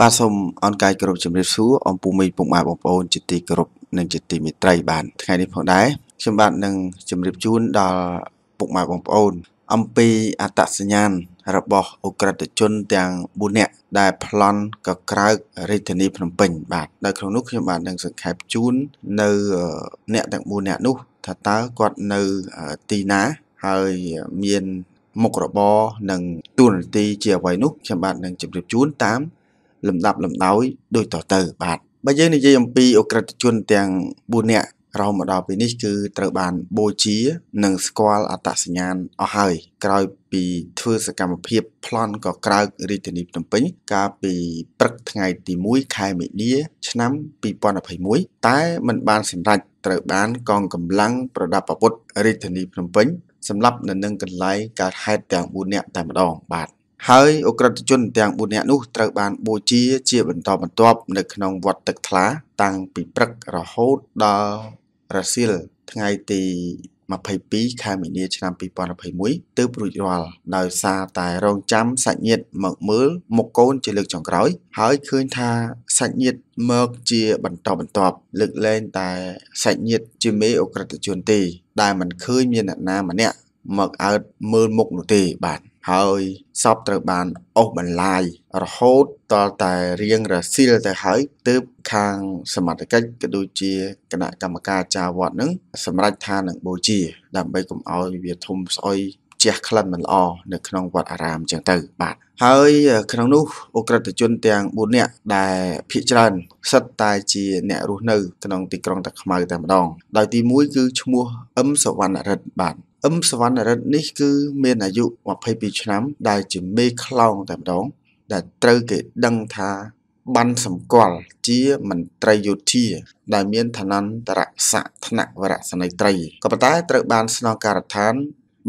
បាទសូមអរកាយគោរពជំរាបសួរអំពូមីពុកម៉ែបងប្អូន ជាទីគោរពនិងជាទីមេត្រីបាទថ្ងៃនេះផងដែរខ្ញុំបាទនឹងជម្រាបជូនដល់ពុកម៉ែបងប្អូន អំពីអត្តសញ្ញាណរបស់អ ுக ្រិតជន ទាំង4នាក់ដែលប្លន់កក្រើករាជធានីភ្នំពេញបាទនៅក្នុងនោះខ្ញុំបាទនឹងសង្ខេបជូននៅអ្នកទាំង4នាក់នោះ ថាតើគាត់នៅទីណាហើយមានមុខរបរនិងទួលនីតិជាអ្វីនោះខ្ញុំបាទនឹងជម្រាបជូនតាមលំដាប់លំដោយដូចតទៅ បាទបើយើងនិយាយអំពីអ ுக ្រិតជនទាំង4នាក់រហូតមកដល់ពេលនេះគឺត្រូវបានបូជា និងស្គាល់អត្តសញ្ញាណអស់ហើយ ក្រោយពីធ្វើសកម្មភាពប្លន់ក៏ក្រើករាជធានីភ្នំពេញកាលពីព្រឹកថ្ងៃទី1ខែមិនិលឆ្នាំ2021តែមិនបានសម្រេចត្រូវបាន កងកម្លាំងប្រដាប់អាវុធរាជធានីភ្នំពេញសម្រាប់នៅនឹងកន្លែងកើតហេតុទាំង4នាក់តែម្ដង បាទហើយអ ுக ្រិតជនទាំង4នាក់នោះត្រូវបានបូជាជាបន្តបន្ទាប់នៅក្នុងវត្តទឹកថ្លា តាំងពីព្រឹករហូតដល់រសៀលថ្ងៃទី22ខែមីនា ឆ្នាំ2021ទើបរួចរាល់ដោយសារតែរងចាំសាច់ញាតិមក មើលមុខកូនជាលើកចុងក្រោយ ហើយឃើញថាសាច់ញាតិមកជា បន្តបន្ទាប់ លើកលែងតែសាច់ញាតិជាមេអក្រិតជនទេដែលមិនឃើញមានអ្នកណាម្នាក់មកអើតមើលមុខនោះទេបាទហើយសពត្រូវបានអូសបន្លាយ រហូតតលតែរៀងរសៀលទៅហើយ ទើប ខាងសមត្ថកិច្ចក៏ដូចជាគណៈកម្មការចាវត្តនឹងសម្រេចថានឹងបូជា ដើម្បីកុំឲ្យវាធំស្អុយជះក្លិនមិនល្អនៅក្នុងវត្តអារាមចឹងទៅ បាទហើយ ក្នុងនោះអ ுக ្រិតជនទាំង4នាក់ដែលភ ieck ច្រើន សិតតែជា អ្នក រស់នៅក្នុងទីក្រុងតាខ្មៅតែម្ដងដោយទី1គឺឈ្មោះអឹមសវណ្ណរិទ្ធបាទអឹមសវណ្ណរិទ្ធនេះ គឺមានអាយុ22ឆ្នាំដែលជាមេខ្លោងតែម្ដង ដែលត្រូវគេដឹងថាបានសម្គាល់ជាមន្ត្រីយោធាដែលមានឋានន្តរស័ក្តិឋានៈវរសនីត្រីក៏ប៉ុន្តែត្រូវបានស្នងការដ្ឋាន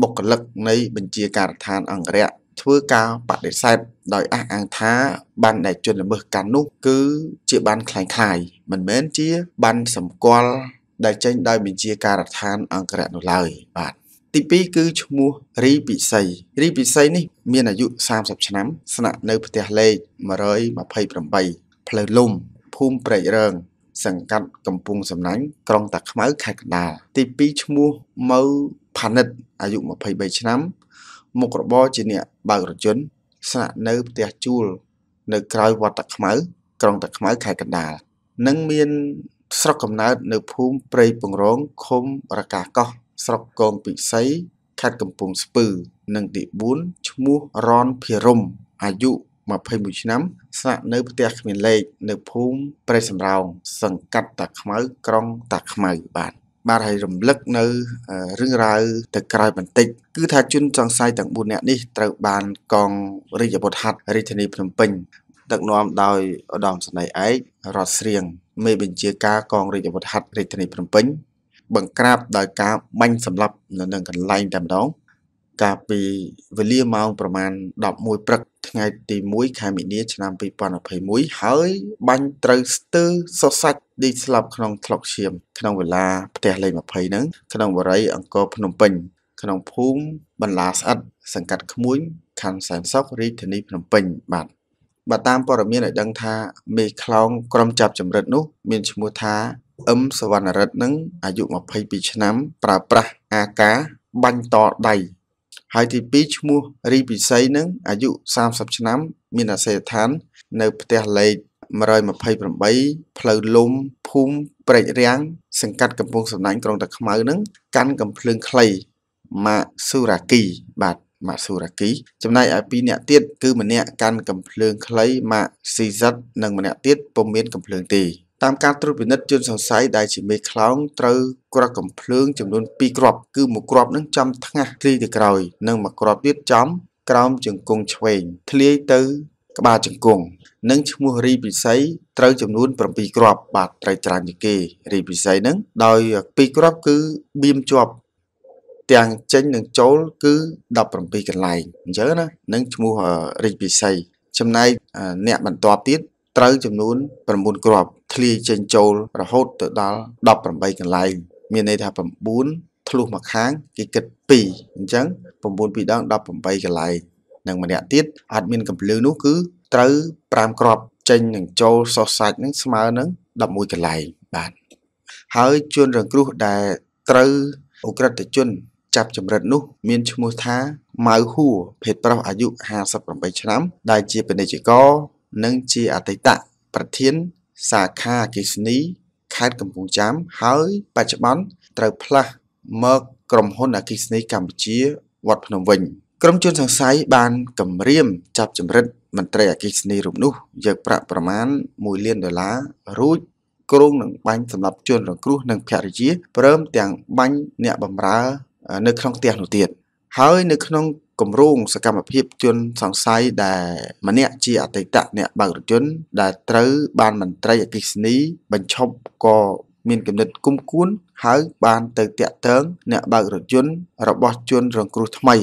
បុគ្គលិកនៃបញ្ជាការដ្ឋានអង្គរៈធ្វើការបដិសេធដោយអះអាងថាបានដែលជនល្មើសកាន់នោះគឺជាបានคล้ายคล้ายមិនមែនជាបានសម្គាល់ដែលចេញដោយបញ្ជាការដ្ឋានអង្គរៈនោះឡើយបាទទី2គឺឈ្មោះរីពិសី រីពិសីនេះ មានអាយុ30ឆ្នាំស្នាក់នៅផ្ទះលេខ128ផ្លូវលំភូមិព្រែករងសង្កាត់កំពង់សំណាញ់ក្រុងតាខ្មៅខេត្តកណ្ដាលទី2ឈ្មោះម៉ៅផានិតអាយុ23ឆ្នាំមុខរបរជាអ្នកបើករជនស្នាក់នៅផ្ទះជួល នៅក្រៅវត្តតាខ្មៅក្រុងតាខ្មៅខេត្តកណ្ដាលនិងមានស្រុកកំណើតនៅភូមិព្រៃពងរងឃុំរកាកោះស្រុកកងពិសីខេត្តកំពង់ស្ពឺនិងទី4ឈ្មោះរនភិរមអាយុ21ឆ្នាំស្នាក់នៅផ្ទះគ្មានលេខនៅភូមិព្រៃសំរោង សង្កាត់តាខ្មៅក្រុងតាខ្មៅបាទបាទហើយរំលឹកនៅរឿងរ៉ាវទៅក្រោយបន្តិចគឺថា ជនសង្ស័យទាំង4នាក់នេះត្រូវបានកងរាជអាវុធហត្ថរាជធានីភ្នំពេញដឹកនាំដោយឧត្តមសេនីយ៍ឯករតស្រៀងមេបញ្ជាការកងរាជអាវុធហត្ថរាជធានីភ្នំពេញបង្ក្រាបដោយការបាញ់សម្លាប់នៅនឹងកន្លែងតែម្ដងកាលពីវេលាម៉ោង ប្រមាណ11ព្រឹកថ្ងៃទី1ខែមីនា ឆ្នាំ2021ហើយបាញ់ត្រូវស្ទើរសសាច់ដេកស្លាប់ក្នុងថ្លុកឈាមក្នុងវេលាផ្ទះលេខ20ហ្នឹងក្នុងបរិយាអង្គរភ្នំពេញ ក្នុងភូមិបន្លាស្អិតសង្កាត់ក្មួយខណ្ឌសែនសុខរាជធានីភ្នំពេញ បាទបើតាមព័ត៌មានឲ្យដឹងថាមេខ្លោងក្រុមចាប់ចម្រិតនោះមានឈ្មោះថាអឹមសវណ្ណរិទ្ធនឹងអាយុ22ឆ្នាំ ប្រើប្រាស់អាការបាញ់តដៃហើយទី2ឈ្មោះរីពិសីនឹងអាយុ30ឆ្នាំមានអាសយដ្ឋាន នៅផ្ទះលេខ128ផ្លូវលំ ភូមិព្រែករាំងសង្កាត់កំពង់សំណាញ់ក្រុងតាខ្មៅនឹងកាន់កំភ្លើងខ្លីម៉ាក់ស៊ូរ៉ាគីបាទម៉ាក់ស៊ូរ៉ាគីចំណែកឯពីរនាក់ទៀតគឺម្នាក់កាន់កំភ្លើងខ្លីម៉ាក់ស៊ីសិតនិងម្នាក់ទៀតពុំមានកំភ្លើងទេតាមការត្រួតពិនិត្យជនសង្ស័យដែលជាមេខ្លោងត្រូវគ្រាប់កំភ្លើង ចំនួន2គ្រាប់គឺមួយគ្រាប់នឹងចំថ្ងាស់ធ្លីទៅក្រោយ និងមួយគ្រាប់ទៀតចំក្រោមជង្គង់ឆ្វេងធ្លាយទៅ ក្បាលជង្គង់និងឈ្មោះរីពិសីត្រូវចំនួន7គ្រាប់បាទត្រូវច្រើនជាងគេរីពិសីនឹងដោយ2គ្រាប់ គឺបៀមជាប់ទាំងចេញនិងចូលគឺ17កន្លែងអញ្ចឹងណានឹងឈ្មោះរិទ្ធពិសីចំណែកអ្នកបន្ទាប់ទៀតត្រូវចំនួន9គ្រាប់ធ្លាយចេញចូលរហូតទៅដល់18កន្លែង មានន័យថា9ធ្លុះមួយខាងគេគិត2អញ្ចឹង9ពីរដង18កន្លែងនិងម្នាក់ទៀតអត់មានកម្លឺនោះគឺត្រូវ5គ្រាប់ចេញនិងចូលសុសសាច់នឹងស្មើនឹង11កន្លែងបាទហើយជួនរងគ្រោះដែលត្រូវអ ுக ្រិតជនចាប់ចម្រិតនោះ មានឈ្មោះថា ម៉ៅហួរភេទប្រុសអាយុ58ឆ្នាំ ដែលជាពាណិជ្ជករនិងជាអតីតប្រធានសាខាអកិសនីខេត្តកំពង់ចាមហើយបច្ចុប្បន្នត្រូវផ្លាស់មកក្រុមហ៊ុនអកិសនីកម្ពុជាវត្តភ្នំវិញក្រុមជនសង្ស័យបានគម្រាម ចាប់ចម្រិតមន្ត្រីអកិសនីរូបនោះយកប្រាក់ប្រមាណ1លានដុល្លាររួចគ្រងនឹងបាញ់សម្រាប់ជនរងគ្រោះនិងភរិយាព្រមទាំងបាញ់អ្នកបម្រើនៅក្នុងផ្ទះនោះទៀតហើយនៅក្នុងគម្រោងសកម្មភាពជនសង្ស័យដែល ម្នាក់ជាអតីតអ្នកបើករថយន្តដែលត្រូវបានមន្ត្រីអគិសនីបញ្ឈប់ក៏មានគណិតគុំគួន ហើយ បានទៅតាក់ទងអ្នកបើករថយន្តរបស់ជនរងគ្រោះថ្មី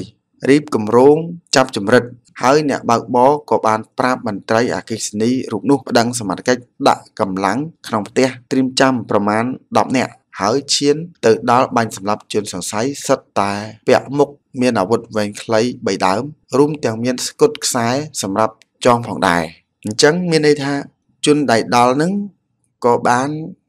រៀបគម្រោងចាប់ចម្រិត ហើយ អ្នកបើកបរក៏បានប្រាប់មន្ត្រីអគិសនីរូបនោះប្តឹងសមត្ថកិច្ចដាក់កម្លាំងក្នុងផ្ទះត្រៀមចាំប្រមាណ10នាក់ហើយឈានទៅដល់បាញ់សម្លាប់ជនសង្ស័យសិតតែ ពាក់មុខមានអាវុធវែងខ្លី3ដើម រួមទាំងមានស្កុតខ្សែសម្រាប់ចងផងដែរអញ្ចឹងមានន័យថាជនដៃដល់នឹងក៏បាន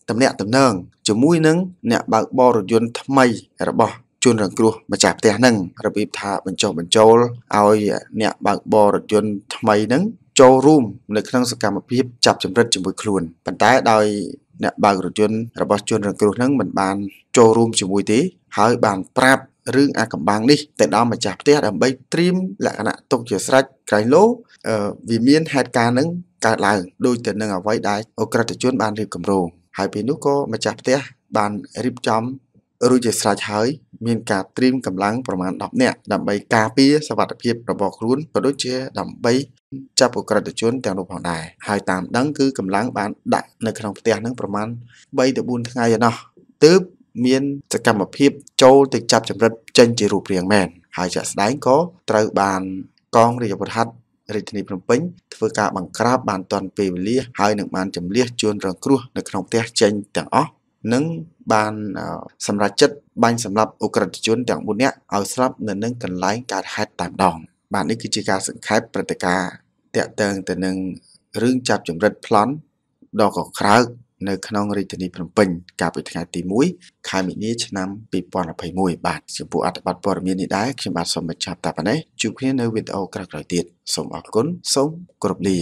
តំណាក់តំណងជាមួយនឹងអ្នកបើកបរយន្តថ្មី របស់ជនរងគ្រោះម្ចាស់ផ្ទះនឹងរបៀបថាបញ្ចុះបញ្ចូលឲ្យអ្នកបើកបរយន្តថ្មីនឹងចូលរួមនៅក្នុងសកម្មភាពចាប់ចម្រិតជាមួយខ្លួនប៉ុន្តែដោយអ្នកបើករថយន្តរបស់ជនរងគ្រោះនឹងមិនបាន ចូលរួមជាមួយទេ ហើយ បានប្រាប់រឿងអាកំបាំងនេះ ទៅដល់ម្ចាស់ផ្ទះដើម្បីត្រៀមលក្ខណៈទុកជាស្រេចក្រែងលោវាមានហេតុការណ៍នឹងកើតឡើងដូចទៅនឹងអ្វីដែលអក្រិតជន បានរៀបគម្រោងហើយពេលនោះក៏ម្ចាស់ផ្ទះបានរៀបចំរួចជាស្រេចហើយមានការត្រៀមកម្លាំងប្រមាណ10នាក់ដើម្បីការពារសវត្ថិភាពរបស់ខ្លួនក៏ដូចជាដើម្បីចាប់អក្រិតជនទាំងនោះផងដែរហើយតាមដឹងគឺកម្លាំងបានដាក់នៅក្នុងផ្ទះហ្នឹងប្រមាណ3ទៅ4ថ្ងៃឯណោះទើបមានសកម្មភាពចូលទៅចាប់ចម្រិតចេញជារូបរាងមែន ហើយជាក់ស្ដែងក៏ត្រូវបានកងរាជវុធហត្ថរាជធានីភ្នំពេញធ្វើការបង្ក្រាបបានទាន់ពេលវេលាហើយនឹងបានចម្លៀសជួនរងគ្រោះនៅក្នុងផ្ទះចេញទាំងអស់និងបានសម្រេចចិត្តបាញ់សម្លាប់អ ுக ្រិតជនទាំង4នាក់ឲ្យស្លាប់នៅនឹងកន្លែងកើតហេតុតែម្ដង។បាទនេះគឺជាការសង្ខេបព្រឹត្តិការណ៍តាក់ទងទៅនឹងរឿងចាប់ចម្រិតប្លន់ដ៏កក្រើកនៅ ក្នុងរាជធានីភ្នំពេញកាលពីថ្ងៃទី1ខែមីនាឆ្នាំ2021បាទចំពោះអត្ថបទព័ត៌មាននេះដែរខ្ញុំបាទសូមបញ្ចប់តែប៉ុណ្ណេះជួបគ្នានៅវីដេអូក្រោយៗទៀតសូមអរគុណសូមគោរពលា